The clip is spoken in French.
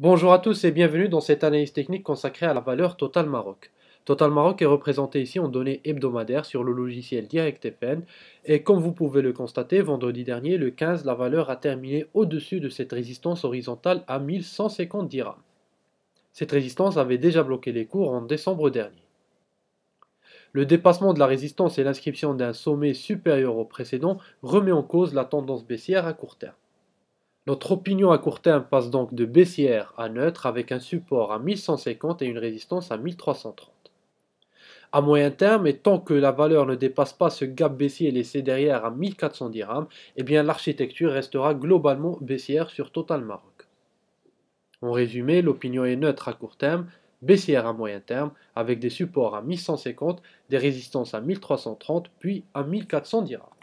Bonjour à tous et bienvenue dans cette analyse technique consacrée à la valeur Total Maroc. Total Maroc est représenté ici en données hebdomadaires sur le logiciel DirectFN et comme vous pouvez le constater, vendredi dernier, le 15, la valeur a terminé au-dessus de cette résistance horizontale à 1150 dirhams. Cette résistance avait déjà bloqué les cours en décembre dernier. Le dépassement de la résistance et l'inscription d'un sommet supérieur au précédent remet en cause la tendance baissière à court terme. Notre opinion à court terme passe donc de baissière à neutre avec un support à 1150 et une résistance à 1330. À moyen terme, et tant que la valeur ne dépasse pas ce gap baissier laissé derrière à 1400 dirhams, eh bien l'architecture restera globalement baissière sur Total Maroc. En résumé, l'opinion est neutre à court terme, baissière à moyen terme, avec des supports à 1150, des résistances à 1330, puis à 1400 dirhams.